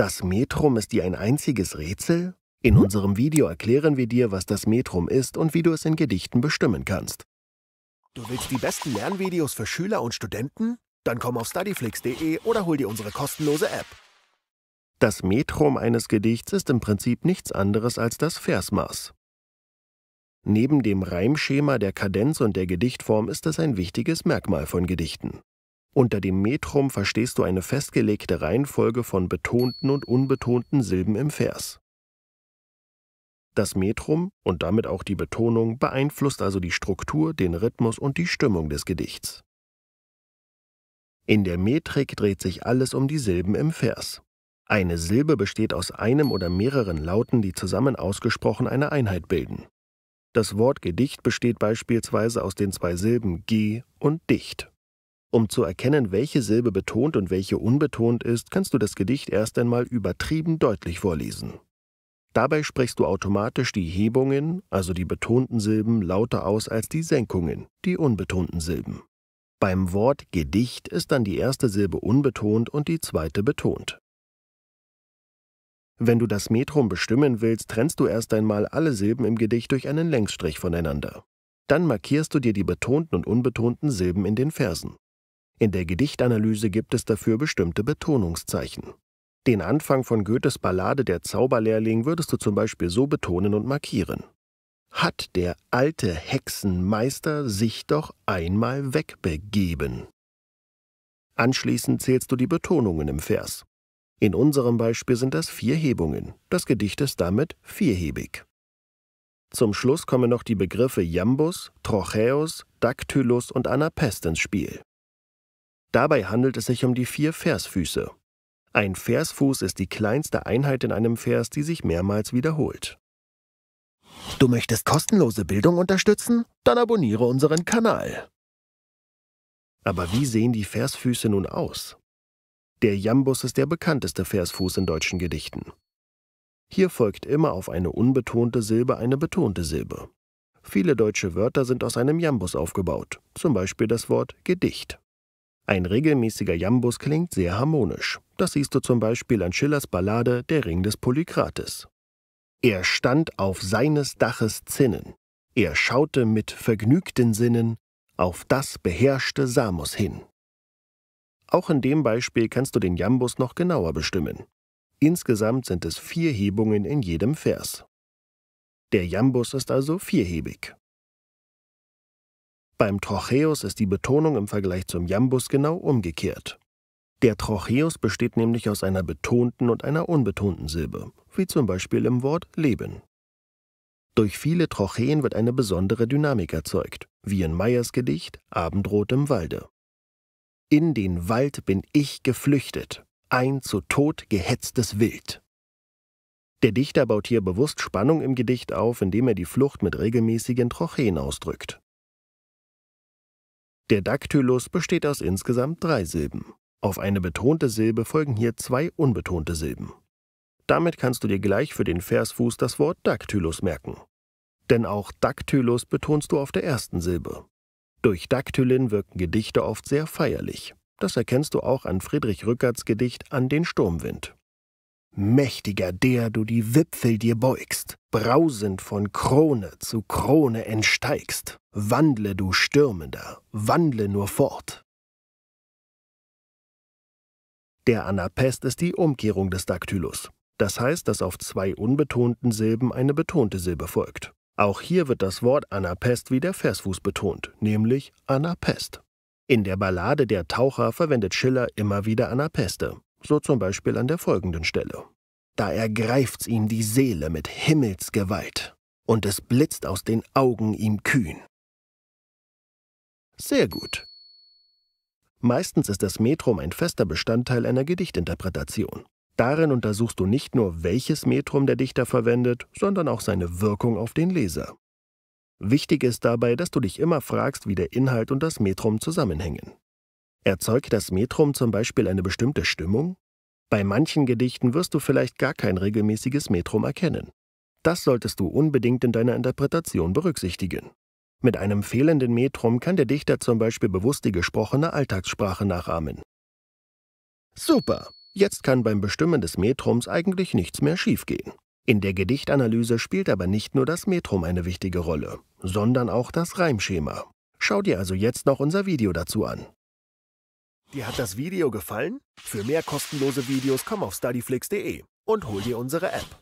Das Metrum ist dir ein einziges Rätsel? In unserem Video erklären wir dir, was das Metrum ist und wie du es in Gedichten bestimmen kannst. Du willst die besten Lernvideos für Schüler und Studenten? Dann komm auf studyflix.de oder hol dir unsere kostenlose App. Das Metrum eines Gedichts ist im Prinzip nichts anderes als das Versmaß. Neben dem Reimschema, der Kadenz und der Gedichtform ist es ein wichtiges Merkmal von Gedichten. Unter dem Metrum verstehst du eine festgelegte Reihenfolge von betonten und unbetonten Silben im Vers. Das Metrum und damit auch die Betonung beeinflusst also die Struktur, den Rhythmus und die Stimmung des Gedichts. In der Metrik dreht sich alles um die Silben im Vers. Eine Silbe besteht aus einem oder mehreren Lauten, die zusammen ausgesprochen eine Einheit bilden. Das Wort Gedicht besteht beispielsweise aus den zwei Silben G und Dicht. Um zu erkennen, welche Silbe betont und welche unbetont ist, kannst du das Gedicht erst einmal übertrieben deutlich vorlesen. Dabei sprichst du automatisch die Hebungen, also die betonten Silben, lauter aus als die Senkungen, die unbetonten Silben. Beim Wort Gedicht ist dann die erste Silbe unbetont und die zweite betont. Wenn du das Metrum bestimmen willst, trennst du erst einmal alle Silben im Gedicht durch einen Längsstrich voneinander. Dann markierst du dir die betonten und unbetonten Silben in den Versen. In der Gedichtanalyse gibt es dafür bestimmte Betonungszeichen. Den Anfang von Goethes Ballade Der Zauberlehrling würdest du zum Beispiel so betonen und markieren. Hat der alte Hexenmeister sich doch einmal wegbegeben. Anschließend zählst du die Betonungen im Vers. In unserem Beispiel sind das vier Hebungen. Das Gedicht ist damit vierhebig. Zum Schluss kommen noch die Begriffe Jambus, Trochäus, Dactylus und Anapest ins Spiel. Dabei handelt es sich um die vier Versfüße. Ein Versfuß ist die kleinste Einheit in einem Vers, die sich mehrmals wiederholt. Du möchtest kostenlose Bildung unterstützen? Dann abonniere unseren Kanal. Aber wie sehen die Versfüße nun aus? Der Jambus ist der bekannteste Versfuß in deutschen Gedichten. Hier folgt immer auf eine unbetonte Silbe eine betonte Silbe. Viele deutsche Wörter sind aus einem Jambus aufgebaut, zum Beispiel das Wort Gedicht. Ein regelmäßiger Jambus klingt sehr harmonisch. Das siehst du zum Beispiel an Schillers Ballade Der Ring des Polykrates. Er stand auf seines Daches Zinnen, er schaute mit vergnügten Sinnen auf das beherrschte Samos hin. Auch in dem Beispiel kannst du den Jambus noch genauer bestimmen. Insgesamt sind es vier Hebungen in jedem Vers. Der Jambus ist also vierhebig. Beim Trocheus ist die Betonung im Vergleich zum Jambus genau umgekehrt. Der Trocheus besteht nämlich aus einer betonten und einer unbetonten Silbe, wie zum Beispiel im Wort Leben. Durch viele Trocheen wird eine besondere Dynamik erzeugt, wie in Meyers Gedicht Abendrot im Walde. In den Wald bin ich geflüchtet, ein zu Tod gehetztes Wild. Der Dichter baut hier bewusst Spannung im Gedicht auf, indem er die Flucht mit regelmäßigen Trocheen ausdrückt. Der Daktylus besteht aus insgesamt drei Silben. Auf eine betonte Silbe folgen hier zwei unbetonte Silben. Damit kannst du dir gleich für den Versfuß das Wort Daktylus merken. Denn auch Daktylus betonst du auf der ersten Silbe. Durch Daktylin wirken Gedichte oft sehr feierlich. Das erkennst du auch an Friedrich Rückerts Gedicht An den Sturmwind. Mächtiger der du die Wipfel dir beugst, brausend von Krone zu Krone entsteigst, wandle du Stürmender, wandle nur fort. Der Anapest ist die Umkehrung des Daktylus. Das heißt, dass auf zwei unbetonten Silben eine betonte Silbe folgt. Auch hier wird das Wort Anapest wie der Versfuß betont, nämlich Anapest. In der Ballade Der Taucher verwendet Schiller immer wieder Anapeste, so zum Beispiel an der folgenden Stelle. Da ergreift's ihm die Seele mit Himmelsgewalt, und es blitzt aus den Augen ihm kühn. Sehr gut. Meistens ist das Metrum ein fester Bestandteil einer Gedichtinterpretation. Darin untersuchst du nicht nur, welches Metrum der Dichter verwendet, sondern auch seine Wirkung auf den Leser. Wichtig ist dabei, dass du dich immer fragst, wie der Inhalt und das Metrum zusammenhängen. Erzeugt das Metrum zum Beispiel eine bestimmte Stimmung? Bei manchen Gedichten wirst du vielleicht gar kein regelmäßiges Metrum erkennen. Das solltest du unbedingt in deiner Interpretation berücksichtigen. Mit einem fehlenden Metrum kann der Dichter zum Beispiel bewusst die gesprochene Alltagssprache nachahmen. Super! Jetzt kann beim Bestimmen des Metrums eigentlich nichts mehr schiefgehen. In der Gedichtanalyse spielt aber nicht nur das Metrum eine wichtige Rolle, sondern auch das Reimschema. Schau dir also jetzt noch unser Video dazu an. Dir hat das Video gefallen? Für mehr kostenlose Videos komm auf studyflix.de und hol dir unsere App.